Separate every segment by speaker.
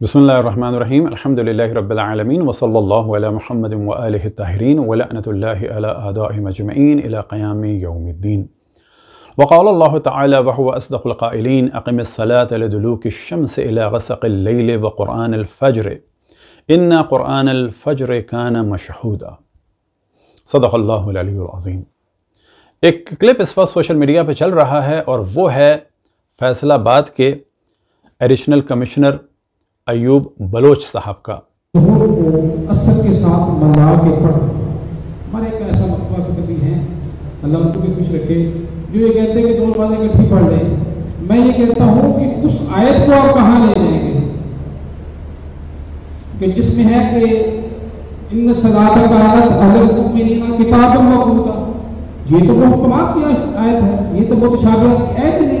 Speaker 1: بسم الله الرحمن الرحيم الحمد لله رب العالمين وصلى الله على محمد وآله الطاهرين ولعنة الله على أعدائهم أجمعين إلى قيام يوم الدين وقال الله تعالى وهو أصدق القائلين أقم الصلاة لدلوك الشمس إلى غسق الليل وقرآن الفجر إن قرآن الفجر كان مشهودا صدق الله العلي العظيم کلپ اس وقت سوشل میڈیا मीडिया چل رہا ہے اور وہ ہے है फैसलाबाद کے ایڈیشنل کمیشنر अयूब बलोच साहब का
Speaker 2: तो असर के साथ के पढ़ हमारे एक ऐसा कभी है अल्लाह उनको भी खुश रखे जो ये कहते हैं कि दोनों इकट्ठी पढ़ लें मैं ये कहता हूं कि उस आयत को आप ले जाएंगे कि जिसमें है कि इन सदात किताब ये तो की आयत है ये तो बहुत नहीं है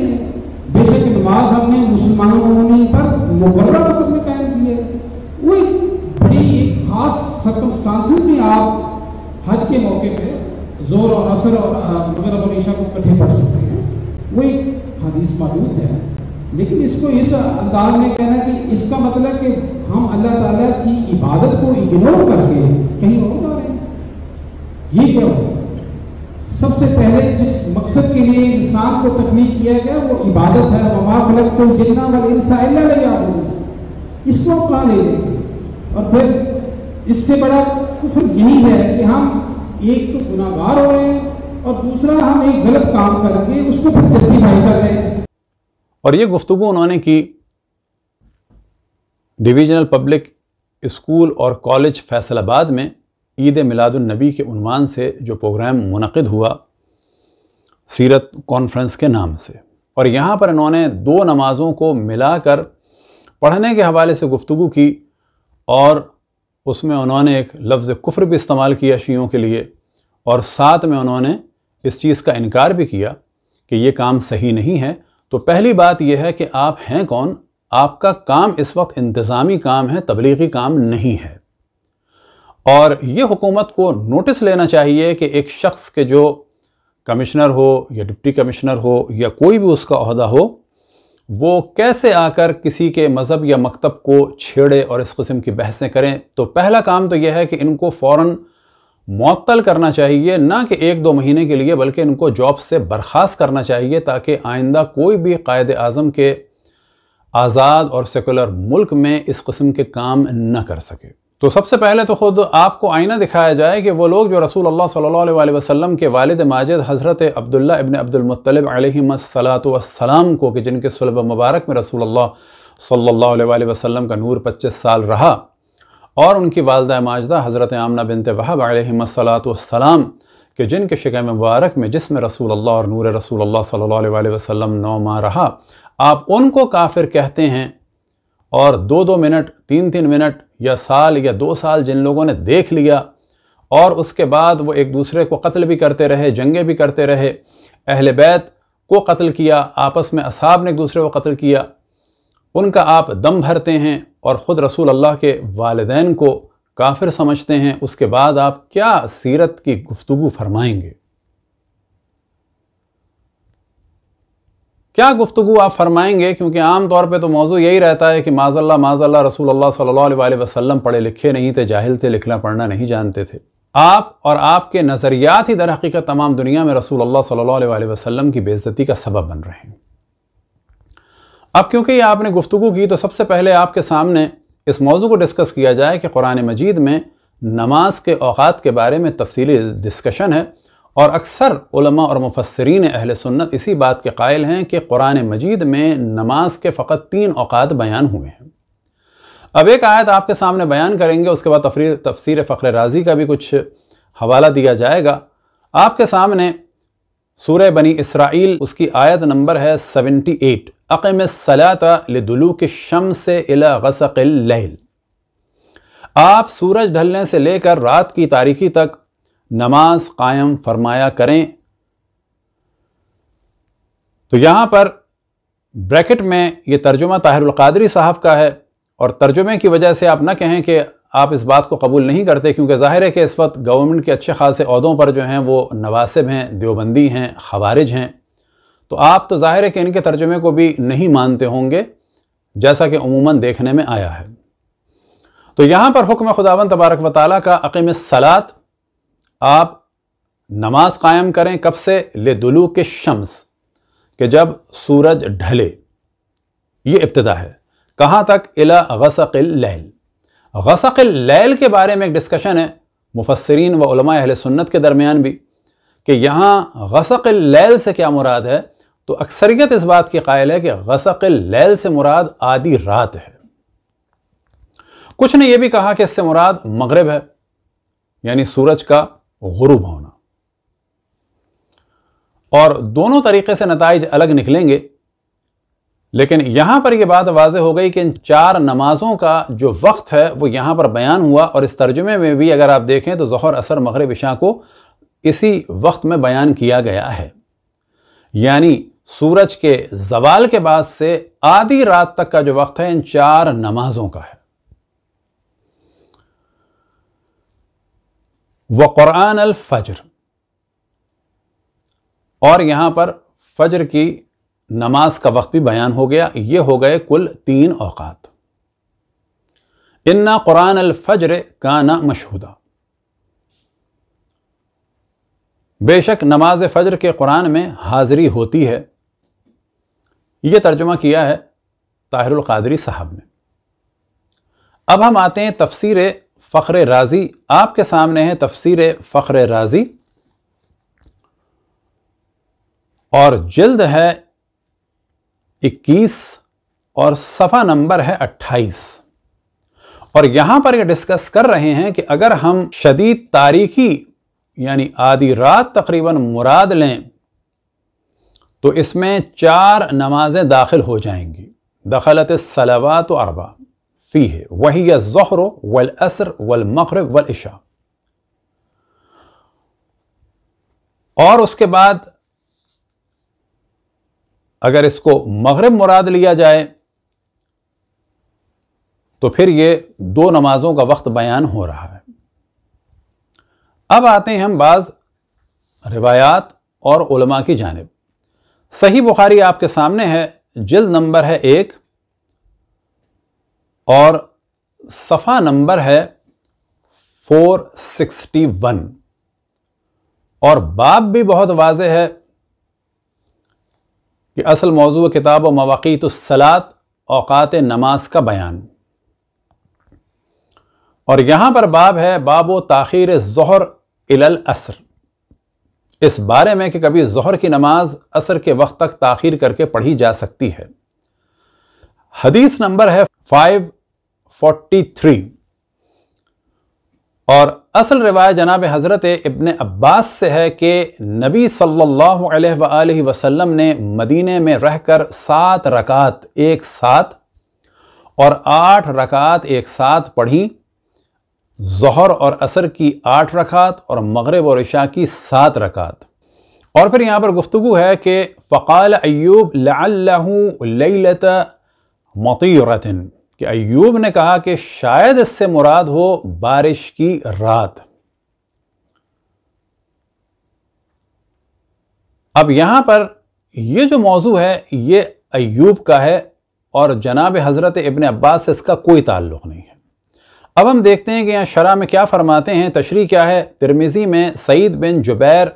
Speaker 2: बेशक नमाज हमने मुसलमानों पर मुबर्रा मतलब में कायम किए वो एक बड़ी खास सर्कमस्टांसिस में आप हज के मौके पे जोर और असर और मगर और ईशा को इकट्ठे पढ़ सकते हैं वो एक हदीस मौजूद है लेकिन इसको इस अंदाज में कहना कि इसका मतलब कि हम अल्लाह ताला की इबादत को इग्नोर करके कहीं और जा रहे हैं ये क्या होगा सबसे पहले जिस मकसद के लिए इंसान को तकनीक किया गया वो इबादत है फलक को वाले इंसान इसको कहा ले और फिर इससे बड़ा कुछ यही है कि हम एक तो गुनागार हो रहे हैं और दूसरा हम एक गलत काम करके उसको फिर जस्टिफाई कर रहे
Speaker 1: हैं और ये गुफ्तु उन्होंने की डिविजनल पब्लिक स्कूल और कॉलेज फैसलाबाद में ईद मिलादुलनबी के उनवान से जो प्रोग्राम मुनद हुआ सीरत कॉन्फ्रेंस के नाम से और यहाँ पर इन्होंने दो नमाज़ों को मिलाकर पढ़ने के हवाले से गुफ्तु की और उसमें उन्होंने एक लफ्ज़ कुफ्र भी इस्तेमाल किया शीयों के लिए और साथ में उन्होंने इस चीज़ का इनकार भी किया कि ये काम सही नहीं है तो पहली बात यह है कि आप हैं कौन आपका काम इस वक्त इंतज़ामी काम है तबलीगी काम नहीं है और ये हुकूमत को नोटिस लेना चाहिए कि एक शख्स के जो कमिश्नर हो या डिप्टी कमिश्नर हो या कोई भी उसका अहदा हो वो कैसे आकर किसी के मज़हब या मकतब को छेड़े और इस कस्म की बहसें करें तो पहला काम तो यह है कि इनको फ़ौर मअतल करना चाहिए ना कि एक दो महीने के लिए बल्कि इनको जॉब से बर्खास्त करना चाहिए ताकि आइंदा कोई भी कायद अज़म के आज़ाद और सेकुलर मुल्क में इस कस्म के काम न कर सके तो सबसे पहले तो ख़ुद आपको आईना दिखाया जाए कि वो लोग जो रसूल अल्लाह सल्लल्लाहु अलैहि वसल्लम के वालिद माजिद हज़रत अब्दुल्ला इबन अब्दुलमतलब सलाम को कि जिनके सुलब मुबारक में रसूल अल्लाह सल्लल्लाहु अलैहि वसल्लम का नूर पच्चीस साल रहा और उनकी वालदा माजदा हज़रत आमना बिनत वहब सलाम कि जिनके शिकम मुबारक में जिसमें रसूल अल्लाह और नूर रसूल अल्लाह सल्लल्लाहु अलैहि वसल्लम नौ माह रहा आप उनको काफिर कहते हैं और दो दो मिनट तीन तीन मिनट या साल या दो साल जिन लोगों ने देख लिया और उसके बाद वो एक दूसरे को कत्ल भी करते रहे जंगे भी करते रहे अहल बैत को कत्ल किया आपस में असाब ने एक दूसरे को कत्ल किया उनका आप दम भरते हैं और ख़ुद रसूल अल्लाह के वालदेन को काफिर समझते हैं उसके बाद आप क्या सीरत की गुफ्तु फरमाएंगे क्या गुफ्तु आप फरमाएंगे क्योंकि आम तौर पे तो मौजू यही रहता है कि माजल्ला माजल्ला रसूल अल्लाह सल्लल्लाहु अलैहि वसल्लम पढ़े लिखे नहीं थे जाहिल थे लिखना पढ़ना नहीं जानते थे आप और आपके नज़रियात ही दर तमाम दुनिया में रसूल अल्लाह सल्लल्लाहु अलैहि वसल्लम की बेज़ती का सबब बन रहे हैं अब क्योंकि आपने गुफ्तु की तो सबसे पहले आपके सामने इस मौजू को डिस्कस किया जाए कि कुरान मजीद में नमाज के अवात के बारे में तफसली डिस्कशन है और अक्सर उलमा और मुफसरीन अहल सुन्नत इसी बात के कायल हैं कि कुरान मजीद में नमाज के फ़कत तीन अवात बयान हुए हैं अब एक आयत आपके सामने बयान करेंगे उसके बाद तफरी तफसर फ़खर राजी का भी कुछ हवाला दिया जाएगा आपके सामने सूर बनी इसराइल उसकी आयत नंबर है सेवेंटी एट अकम सलातलू के शम से इला आप सूरज ढलने से लेकर रात की तारीखी तक नमाज कायम फरमाया करें तो यहाँ पर ब्रैकेट में ये तर्जुमा ताहिरकादरी साहब का है और तर्जुमे की वजह से आप ना कहें कि आप इस बात को कबूल नहीं करते क्योंकि जाहिर है कि इस वक्त गवर्नमेंट के अच्छे खासे अहदों पर जो हैं वो नवासिब हैं देवबंदी हैं खवारिज हैं तो आप तो जाहिर है कि इनके तर्जुमे को भी नहीं मानते होंगे जैसा कि अमूमन देखने में आया है तो यहाँ पर हुक्म खुदावन तबारक वाली का अकीम सलात आप नमाज कायम करें कब से ले दुलू के शम्स कि जब सूरज ढले ये इब्तदा है कहाँ तक इला गसकिल लहल गसकिल लहल के बारे में एक डिस्कशन है मुफसरीन व उलमा अहल सुन्नत के दरमियान भी कि यहाँ गसकिल लहल से क्या मुराद है तो अक्सरियत इस बात की कायल है कि गसकिल लैल से मुराद आधी रात है कुछ ने यह भी कहा कि इससे मुराद मगरब है यानी सूरज का गुरु भावना और दोनों तरीके से नतज अलग निकलेंगे लेकिन यहां पर यह बात वाज हो गई कि इन चार नमाज़ों का जो वक्त है वो यहां पर बयान हुआ और इस तर्जुमे में भी अगर आप देखें तो जहर असर मगर विशा को इसी वक्त में बयान किया गया है यानी सूरज के जवाल के बाद से आधी रात तक का जो वक्त है इन चार नमाज़ों का है व क़ुरान अल फजर और यहां पर फजर की नमाज का वक्त भी बयान हो गया ये हो गए कुल तीन औकात इन्ना क़ुरान अल फजर काना मशहूदा बेशक नमाज फजर के कुरान में हाजिरी होती है यह तर्जुमा किया है ताहिरुल कादरी साहब ने अब हम आते हैं तफसीर फ़ख्र राज़ी आपके सामने है तफसीर फ़ख्र राज़ी और जल्द है 21 और सफ़ा नंबर है 28 और यहाँ पर ये डिस्कस कर रहे हैं कि अगर हम शदीद तारीखी यानी आधी रात तकरीबन मुराद लें तो इसमें चार नमाज़ें दाखिल हो जाएंगी दखलत सलावा तो अरबा फी है वही ज़हर वल असर वल मगरब वल इशा और उसके बाद अगर इसको मगरब मुराद लिया जाए तो फिर ये दो नमाज़ों का वक्त बयान हो रहा है अब आते हैं हम बाज़ रिवायात और उलमा की जानब सही बुखारी आपके सामने है जिल्द नंबर है एक और सफ़ा नंबर है 461 और बाब भी बहुत वाज है कि असल मौजू किताब मवाक़ी तो सलात औकात नमाज का बयान और यहाँ पर बाब है बाब ताखिर ज़हर इलल असर इस बारे में कि कभी जहर की नमाज असर के वक्त तक ताखिर करके पढ़ी जा सकती है हदीस नंबर है फाइव 43 और असल रिवायत जनाब हज़रत इब्ने अब्बास से है कि नबी सल्लल्लाहु अलैहि वसल्लम ने मदीने में रहकर सात रकात एक साथ और आठ रकात एक साथ पढ़ी जहर और असर की आठ रकात और मगरब और इशा की सात रकात और फिर यहाँ पर गुफ्तु है कि फ़काल अयूब लल्लत मतीरतिन कि अयूब ने कहा कि शायद इससे मुराद हो बारिश की रात अब यहां पर यह जो मौजू है यह अयूब का है और जनाब हज़रत इबन अब्बास से इसका कोई ताल्लुक नहीं है अब हम देखते हैं कि यहाँ शरा में क्या फरमाते हैं तशरी क्या है तिरमिज़ी में सईद बिन जुबैर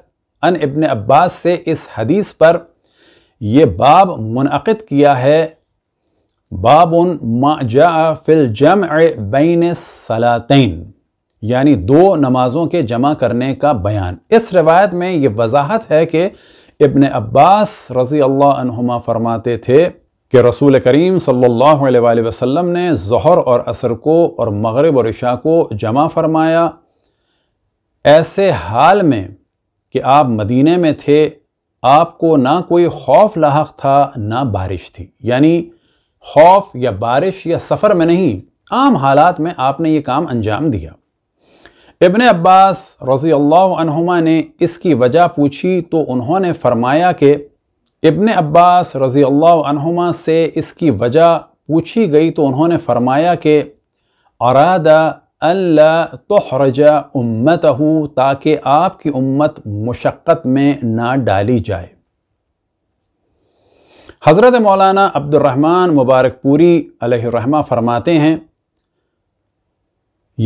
Speaker 1: अन इबन अब्बास से इस हदीस पर यह बाब मुनद किया है बाबन माजा फिल जम बैन सलातन यानी दो नमाज़ों के जमा करने का बयान इस रिवायत में ये वजाहत है कि इबन अब्बास रज़ी अल्लाहमा फरमाते थे कि रसूल करीम सल्लल्लाहु अलैहि वसल्लम ने जहर और असर को और मगरब और इशा को जमा फरमाया ऐसे हाल में कि आप मदीने में थे आपको ना कोई खौफ लाक था ना बारिश थी यानी खौफ या बारिश या सफ़र में नहीं आम हालात में आपने ये काम अंजाम दिया इबन अब्बास रज़ी अल्लाहुमा ने इसकी वजह पूछी तो उन्होंने फरमाया कि इबन अब्बास रज़ी अल्लाहुमा से इसकी वजह पूछी गई तो उन्होंने फरमाया कि अरादा अल्ला तोहरजा उम्मत ताकि आपकी उम्मत मुशक्क़त में ना डाली जाए हज़रत मौलाना अब्दुलरहमान मुबारकपूरी अलहमा फरमाते हैं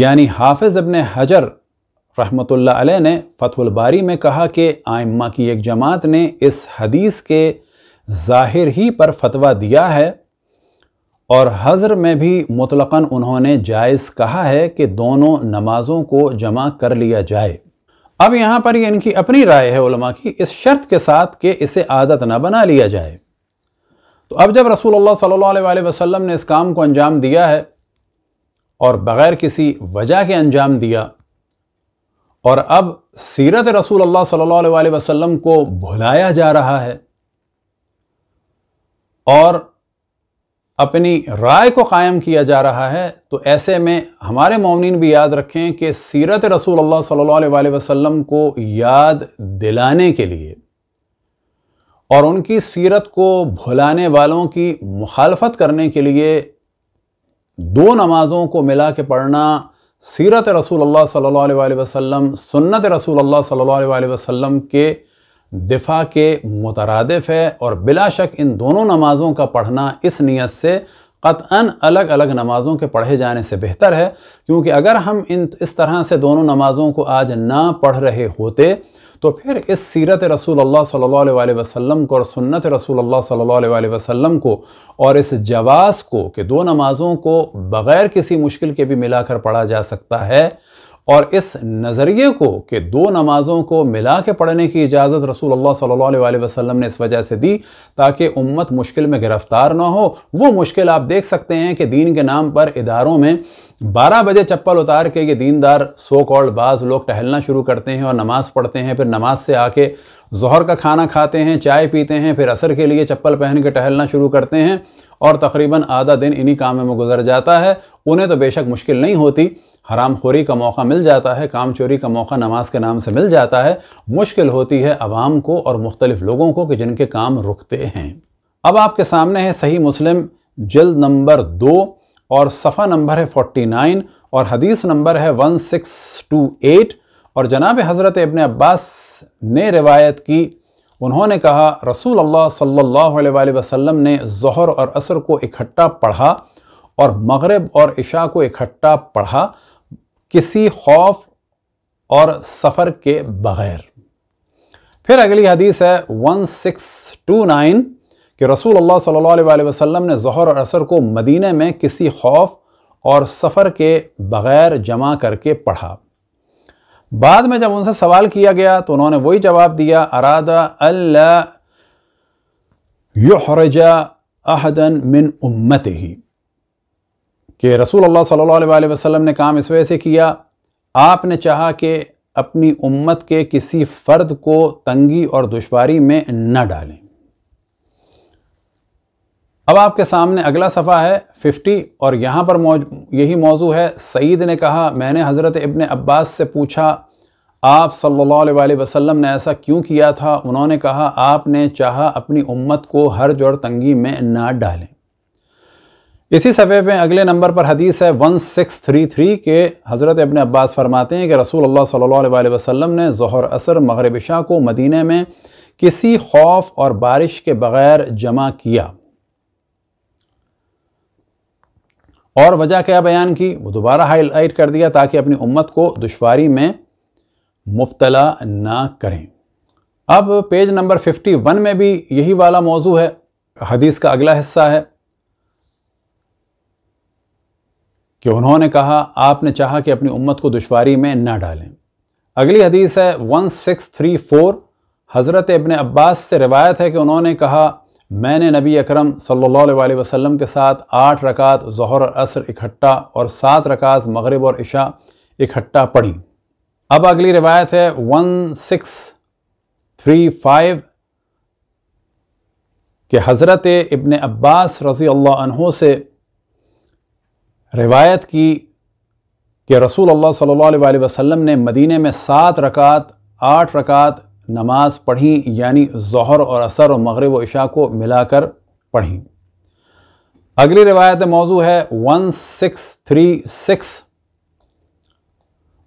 Speaker 1: यानी हाफिज़ अबन हजर रहमतुल्लाह अलैह ने फतुलबारी में कहा कि आइम्मा की एक जमात ने इस हदीस के ज़ाहिर ही पर फतवा दिया है और हज़र में भी मुतलकन उन्होंने जायज़ कहा है कि दोनों नमाज़ों को जमा कर लिया जाए अब यहाँ पर ये इनकी अपनी राय है उलमा की इस शर्त के साथ कि इसे आदत ना बना लिया जाए तो अब जब रसूलुल्लाह सल्लल्लाहु अलैहि वसल्लम ने इस काम को अंजाम दिया है और बग़ैर किसी वजह के अंजाम दिया और अब सीरत रसूल अल्लाह सल्लल्लाहु अलैहि वसल्लम को भुलाया जा रहा है और अपनी राय को कायम किया जा रहा है तो ऐसे में हमारे ममिन भी याद रखें कि सीरत रसूल अल्लाह सल्लल्लाहु अलैहि वसल्लम को याद दिलाने के लिए और उनकी सीरत को भुलाने वालों की मुखालफत करने के लिए दो नमाज़ों को मिला के पढ़ना सीरत रसूल अल्लाह सल्लल्लाहु अलैहि वसल्लम सुन्नत रसूल अल्लाह सल्लल्लाहु अलैहि वसल्लम के दिफा के मुतरदफ़ है और बिलाशक इन दोनों नमाज़ों का पढ़ना इस नीयत से कतअन अलग अलग नमाज़ों के पढ़े जाने से बेहतर है क्योंकि अगर हम इन इस तरह से दोनों नमाज़ों को आज ना पढ़ रहे होते तो फिर इस सीरत रसूल अल्लाह सल्लल्लाहु अलैहि वसल्लम को और सुन्नत रसूल अल्लाह सल्लल्लाहु अलैहि वसल्लम को और इस जवाज़ को कि दो नमाज़ों को बग़ैर किसी मुश्किल के भी मिलाकर पढ़ा जा सकता है और इस नज़रिए को कि दो नमाज़ों को मिला के पढ़ने की इजाज़त रसूल सल्लल्लाहु अलैहि वसल्लम ने इस वजह से दी ताकि उम्मत मुश्किल में गिरफ्तार ना हो वो मुश्किल आप देख सकते हैं कि दीन के नाम पर इदारों में 12 बजे चप्पल उतार के ये दीनदार सो कॉल्ड बाज़ लोग टहलना शुरू करते हैं और नमाज़ पढ़ते हैं फिर नमाज से आके जहर का खाना खाते हैं चाय पीते हैं फिर असर के लिए चप्पल पहन के टहलना शुरू करते हैं और तकरीबन आधा दिन इन्हीं कामों में गुजर जाता है उन्हें तो बेशक मुश्किल नहीं होती हराम खोरी का मौका मिल जाता है काम चोरी का मौका नमाज के नाम से मिल जाता है मुश्किल होती है आवाम को और मुख्तलिफ लोगों को कि जिनके काम रुकते हैं अब आपके सामने है सही मुस्लिम जल्द नंबर दो और सफ़ा नंबर है फोर्टी नाइन और हदीस नंबर है वन सिक्स टू एट और जनाब हज़रत इबन अब्बास ने रिवायत की उन्होंने कहा रसूल अल्लाह सल्लल्लाहु अलैहि वसल्लम ने जहर और असर को इकट्ठा पढ़ा और मगरब और इशा को इकट्ठा पढ़ा किसी खौफ और सफ़र के बग़ैर फिर अगली हदीस है 1629 कि रसूल अल्लाह सल्लल्लाहु अलैहि वसल्लम ने जहर और असर को मदीने में किसी खौफ और सफ़र के बग़ैर जमा करके पढ़ा बाद में जब उनसे सवाल किया गया तो उन्होंने वही जवाब दिया अरादा अल्लाहरजा अहदन मिन उम्मत ही कि रसूल अल्लाह सल्लल्लाहु अलैहि वसल्लम ने काम इस वजह से किया आपने चाहा कि अपनी उम्मत के किसी फ़र्द को तंगी और दुशारी में न डालें अब आपके सामने अगला सफ़ा है 50 और यहाँ पर मौज यही मौजू है सईद ने कहा मैंने हज़रत इबन अब्बास से पूछा आप सल्ला अलैहि ने ऐसा क्यों किया था उन्होंने कहा आपने चाहा अपनी उम्मत को हर्ज और तंगी में ना डालें इसी सफ़े में अगले नंबर पर हदीस है 1633 के हज़रत अपने अब्बास फरमाते हैं कि रसूल अल्लाह सल्ला अलैहि ने जहर असर मगरब शाह को मदीने में किसी खौफ और बारिश के बग़ैर जमा किया और वजह क्या बयान की वो दोबारा हाईलाइट कर दिया ताकि अपनी उम्मत को दुशारी में मुबतला ना करें अब पेज नंबर 51 में भी यही वाला मौजू है हदीस का अगला हिस्सा है कि उन्होंने कहा आपने चाहा कि अपनी उम्मत को दुशारी में ना डालें अगली हदीस है 1634 हज़रत इब्ने अब्बास से रिवायत है कि उन्होंने कहा मैंने नबी अकरम सल्लल्लाहु अलैहि वसल्लम के साथ आठ रकात जहर और असर इकट्ठा और सात रकात मगरब और इशा इकट्ठा पढ़ी अब अगली रिवायत है वन सिक्स थ्री फाइव के हज़रत इबन अब्बास रज़ी अल्लाह से रिवायत की कि रसूल अल्लाह सल्लल्लाहु अलैहि वसल्लम ने मदीने में सात रकात आठ रकात नमाज पढ़ी यानी जहर और असर और मगरब व इशा को मिलाकर पढ़ी अगली रिवायत मौजू है वन सिक्स थ्री सिक्स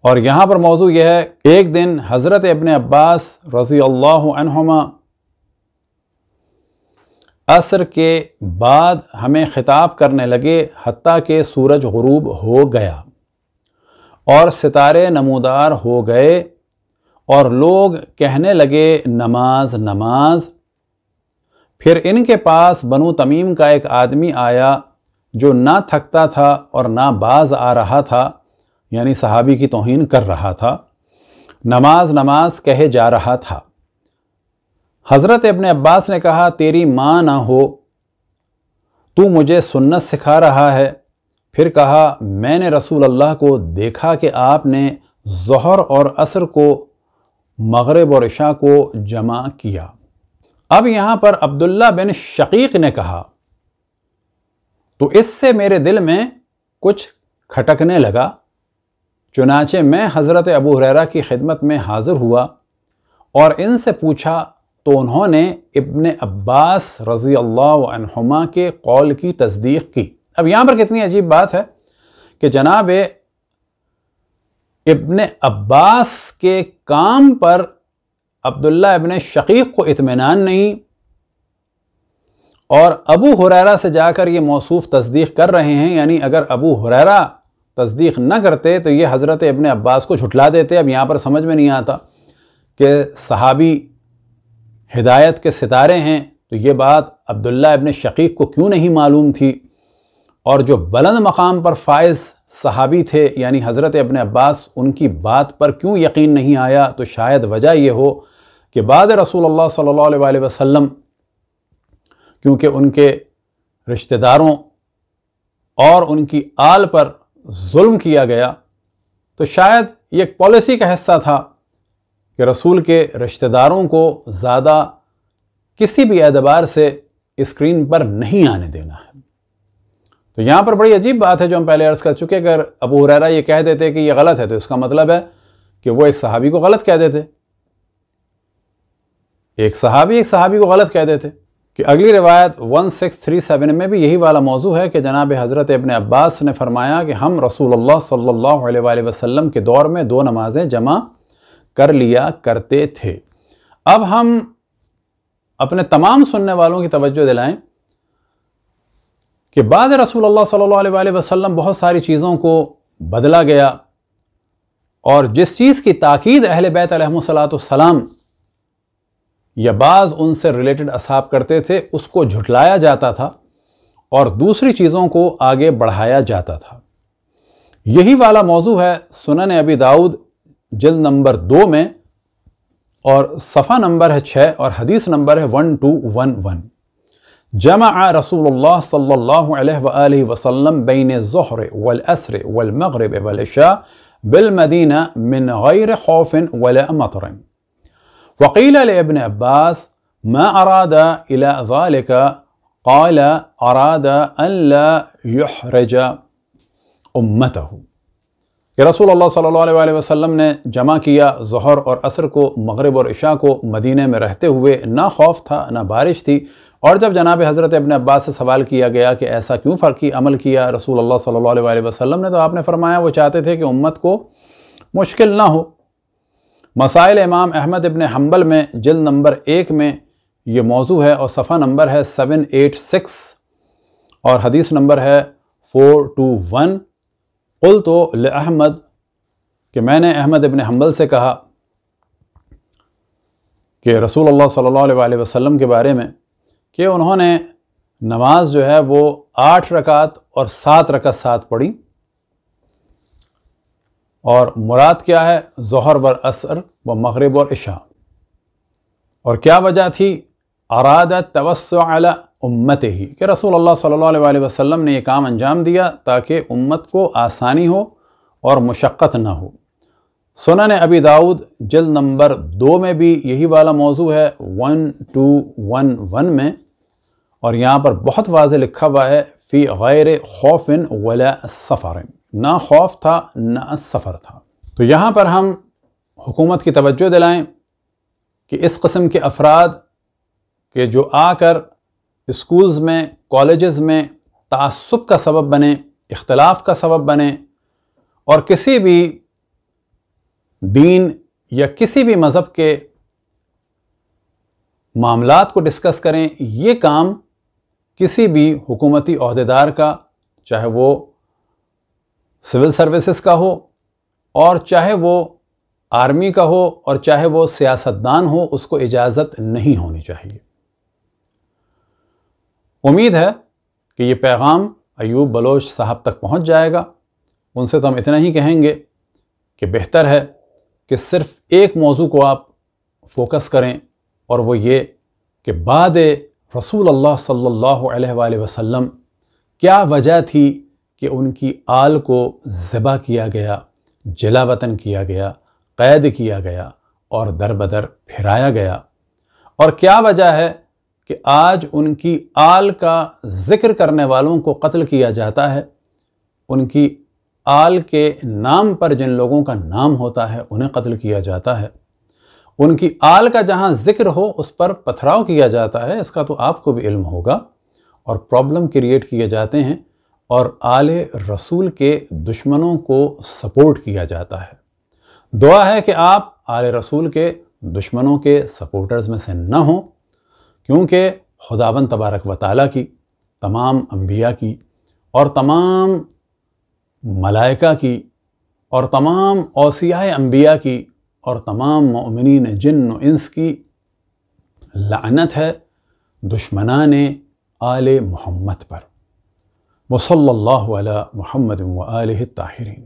Speaker 1: और यहाँ पर मौजू यह है एक दिन हज़रत अपने अब्बास रसी अल्लाहुमा असर के बाद हमें ख़िताब करने लगे हती के सूरज गरूब हो गया और सितारे नमोदार हो गए और लोग कहने लगे नमाज नमाज फिर इनके पास बनु तमीम का एक आदमी आया जो ना थकता था और ना बाज आ रहा था यानी सहाबी की तोहन कर रहा था नमाज नमाज कहे जा रहा था हज़रत इबन अब्बास ने कहा तेरी माँ ना हो तू मुझे सुन्नत सिखा रहा है फिर कहा मैंने रसूल अल्लाह को देखा कि आपने जहर और असर को मगरब और इशा को जमा किया अब यहां पर अब्दुल्ला बिन शकीक ने कहा तो इससे मेरे दिल में कुछ खटकने लगा चुनाचे मैं हज़रत अबू हरेरा की खिदमत में हाज़िर हुआ और इनसे पूछा तो उन्होंने इबन अब्बास रज़ी अल्लाहमा के कौल की तस्दीक की अब यहाँ पर कितनी अजीब बात है कि जनाब इबन अब्बास के काम पर अब्दुल्ला इबन शकीक को इतमान नहीं और अबू हुरैरा से जाकर ये मौसू तस्दीक कर रहे हैं यानी अगर अबू हुरैरा तस्दीक न करते तो ये हज़रत इबन अब्बास को झुठला देते अब यहाँ पर समझ में नहीं आता कि सहाबी हिदायत के सितारे हैं तो ये बात अब्दुल्ला इबन शकीक को क्यों नहीं मालूम थी और जो बुलंद मकाम पर फाइज सहाबी थे यानी हज़रत अपने अब्बास उनकी बात पर क्यों यकीन नहीं आया तो शायद वजह यह हो कि बाद रसूल अल्लाह सल्लल्लाहु अलैहि वसल्लम क्योंकि उनके रिश्तेदारों और उनकी आल पर जुल्म किया गया तो शायद ये एक पॉलिसी का हिस्सा था कि रसूल के रिश्तेदारों को ज़्यादा किसी भी एतबार से स्क्रीन पर नहीं आने देना है तो यहाँ पर बड़ी अजीब बात है जो हम पहले अर्ज़ कर चुके अगर अबू हुररा ये कह देते कि यह गलत है तो इसका मतलब है कि वो एक सहाबी को गलत कह देते एक सहाबी एक सहाबी को गलत कह देते कि अगली रिवायत 1637 में भी यही वाला मौजू है कि जनाब हज़रत इबन अब्बास ने फरमाया कि हम रसूलुल्लाह सल्लल्लाहु अलैहि वसल्लम के दौर में दो नमाज़ें जमा कर लिया करते थे अब हम अपने तमाम सुनने वालों की तवज्जो दिलाएं कि बाद रसूल सल्ला वसल्लम बहुत सारी चीज़ों को बदला गया और जिस चीज़ की ताक़ीद अहल बैतलाम या बाज़ उनसे रिलेटेड असाब करते थे उसको झुटलाया जाता था और दूसरी चीज़ों को आगे बढ़ाया जाता था यही वाला मौजू है सुनन अबी दाऊद जल्द नंबर दो में और सफ़ा नंबर है छः और हदीस नंबर है वन टू वन वन جمع رسول الله صلى الله عليه وآله وسلم بين الظهر والأسر والمغرب والعشاء بالمدينة من غير خوف ولا مطر وقيل لابن عباس ما أراد إلى ذلك قال أراد ألا يحرج أمته रसूल अल्लाह सल्लल्लाहु अलैहि وسلم نے جمع کیا जहर اور असर کو مغرب اور عشاء کو مدینہ میں رہتے ہوئے نہ خوف تھا نہ بارش تھی और जब जनाब हज़रत अपने अब्बास से सवाल किया गया कि ऐसा क्यों फ़र्की अमल किया रसूल अल्लाह सल्लल्लाहु अलैहि वसल्लम ने तो आपने फरमाया वो चाहते थे कि उम्मत को मुश्किल ना हो मसाइल इमाम अहमद इबन हम्बल में जल्द नंबर एक में ये मौजू है और सफ़ा नंबर है सेवन एट सिक्स और हदीस नंबर है फ़ोर टू वन कुल तो अहमद कि मैंने अहमद इबन हम्बल से कहा कि रसूल अल्लाह सल्लल्लाहु अलैहि वसल्लम के बारे में कि उन्होंने नमाज जो है वो आठ रकात और सात रकत साथ पढ़ी और मुराद क्या है जहर वर असर व मगरब और इशा और क्या वजह थी अरादा तवस्ल उम्मत ही कि रसूल अल्लाह सल्लल्लाहु अलैहि वसल्लम ने ये काम अंजाम दिया ताकि उम्मत को आसानी हो और मशक्क़त ना हो सुनन अबी दाऊद जल्द नंबर दो में भी यही वाला मौजू है वन टू वन वन में और यहाँ पर बहुत वाज लिखा हुआ है फ़ी गैर खौफिन वला सफ़र ना खौफ था ना सफ़र था तो यहाँ पर हम हुकूमत की तवज्जो दिलाएं कि इस कस्म के अफराद के जो आकर स्कूल्स में कॉलेज़ में तसब का सबब बने इख्तलाफ का सबब बने और किसी भी दीन या किसी भी मज़हब के मामला को डिस्कस करें ये काम किसी भी हुकूमती अहदेदार का चाहे वो सिविल सर्विसेज का हो और चाहे वो आर्मी का हो और चाहे वो सियासतदान हो उसको इजाज़त नहीं होनी चाहिए उम्मीद है कि ये पैगाम अयूब बलोच साहब तक पहुंच जाएगा उनसे तो हम इतना ही कहेंगे कि बेहतर है कि सिर्फ़ एक मौजू को आप फोकस करें और वो ये कि बाद रसूल अल्लाह सल्लल्लाहु अलैहि वसल्लम क्या वजह थी कि उनकी आल को ज़बा किया गया जलावतन वतन किया गया कैद किया गया और दर बदर फिराया गया और क्या वजह है कि आज उनकी आल का ज़िक्र करने वालों को कत्ल किया जाता है उनकी आल के नाम पर जिन लोगों का नाम होता है उन्हें कत्ल किया जाता है उनकी आल का जहाँ जिक्र हो उस पर पथराव किया जाता है इसका तो आपको भी इल्म होगा और प्रॉब्लम क्रिएट किए जाते हैं और आल रसूल के दुश्मनों को सपोर्ट किया जाता है दुआ है कि आप आल रसूल के दुश्मनों के सपोर्टर्स में से न हों क्योंकि खुदावन तबारक व की तमाम अम्बिया की और तमाम मलाइका की और तमाम ओसिया अम्बिया की और तमाम ममिन जिन व इंस की लानत है दुश्मनान आल मोहम्मद पर वसल्ला महमद व आल ताहरीन